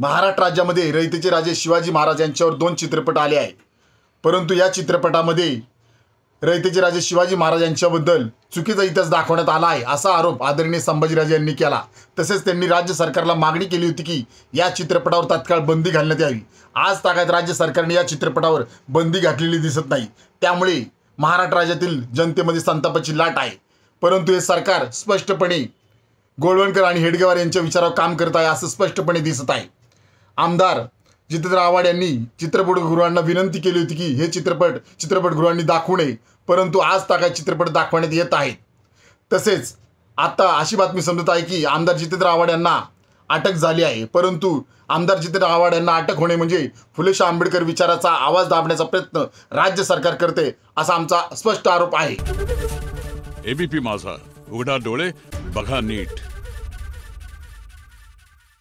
महाराष्ट्र राज्यामध्ये रयतेचे राजे शिवाजी महाराज यांच्यावर दोन चित्रपट आले आहेत परंतु या चित्रपटामध्ये रयतेचे राजे शिवाजी महाराज यांच्याबद्दल चुकीचा इतिहास दाखवण्यात आला आहे असा आरोप आदरणीय संभाजीराजे यांनी केला तसेच त्यांनी राज्य सरकारला मागणी केली होती की या चित्रपटावर तत्काळ बंदी घालण्यात यावी आज ताकद राज्य सरकारने या चित्रपटावर बंदी घातलेली दिसत नाही त्यामुळे महाराष्ट्र राज्यातील जनतेमध्ये संतापाची लाट आहे परंतु हे सरकार स्पष्टपणे गोळवणकर आणि हेडगेवार यांच्या विचारावर काम करत आहे असं स्पष्टपणे दिसत आहे आमदार जितेंद्र आव्हाड यांनी चित्रपटगृहांना विनंती केली होती की हे चित्रपट चित्रपटगृहांनी दाखवू नये परंतु आज ताका चित्रपट दाखवण्यात येत आहेत तसेच आता अशी बातमी समजत आहे की आमदार जितेंद्र आव्हाड यांना अटक झाली आहे परंतु आमदार जितेंद्र आव्हाड यांना अटक होणे म्हणजे फुलेशा आंबेडकर विचाराचा आवाज दाबण्याचा प्रयत्न राज्य सरकार करते असा आमचा स्पष्ट आरोप आहे एबीपी माझा उघडा डोळे बघा नीट